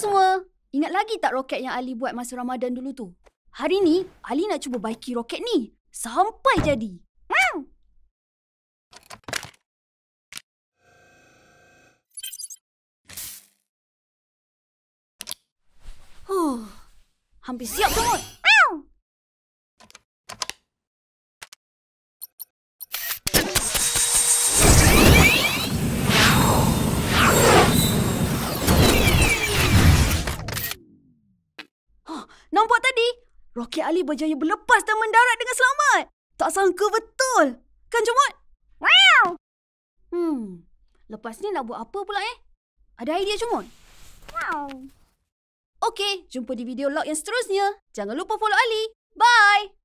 semua. Ingat lagi tak roket yang Ali buat masa Ramadan dulu tu? Hari ni, Ali nak cuba baiki roket ni. Sampai jadi. Mau! Huh. Hampir siap, Tomot. Nampak tadi? Roket Ali berjaya berlepas dan mendarat dengan selamat. Tak sangka betul. Kan, Jumat? Wow. Hmm. Lepas ni nak buat apa pula eh? Ada idea, Jumat? Wow. Okey, jumpa di video log yang seterusnya. Jangan lupa follow Ali. Bye.